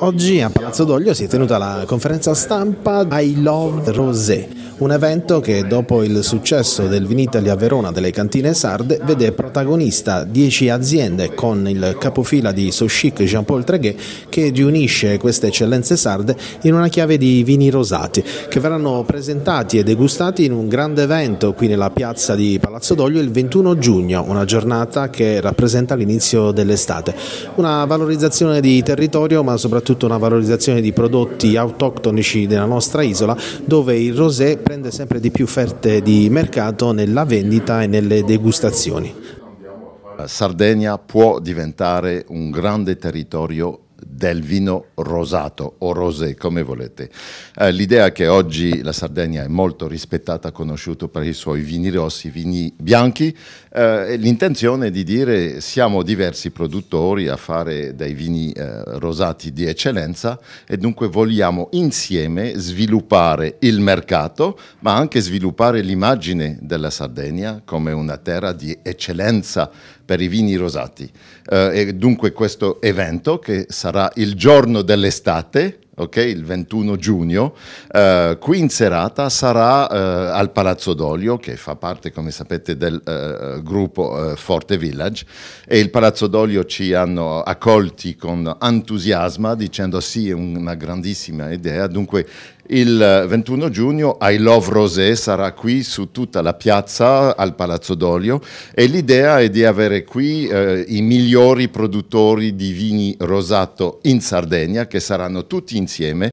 Oggi a Palazzo d'Oglio si è tenuta la conferenza stampa I Love Rosé, un evento che dopo il successo del Vinitalia a Verona delle cantine sarde vede protagonista 10 aziende con il capofila di Sochic Jean-Paul Treguet che riunisce queste eccellenze sarde in una chiave di vini rosati che verranno presentati e degustati in un grande evento qui nella piazza di Palazzo d'Oglio il 21 giugno, una giornata che rappresenta l'inizio dell'estate. Una valorizzazione di territorio ma soprattutto soprattutto una valorizzazione di prodotti autoctonici della nostra isola dove il rosé prende sempre di più ferte di mercato nella vendita e nelle degustazioni. Sardegna può diventare un grande territorio del vino rosato o rosé, come volete. Eh, l'idea che oggi la Sardegna è molto rispettata, conosciuta per i suoi vini rossi, vini bianchi, eh, l'intenzione di dire siamo diversi produttori a fare dei vini eh, rosati di eccellenza e dunque vogliamo insieme sviluppare il mercato, ma anche sviluppare l'immagine della Sardegna come una terra di eccellenza per i vini rosati. Eh, e dunque questo evento che sarà il giorno dell'estate, Okay, il 21 giugno, uh, qui in serata sarà uh, al Palazzo d'Olio, che fa parte, come sapete, del uh, gruppo Forte Village, e il Palazzo d'Olio ci hanno accolti con entusiasmo dicendo sì, è una grandissima idea, dunque il 21 giugno I Love Rosé sarà qui su tutta la piazza al Palazzo d'Olio e l'idea è di avere qui eh, i migliori produttori di vini rosato in Sardegna che saranno tutti in insieme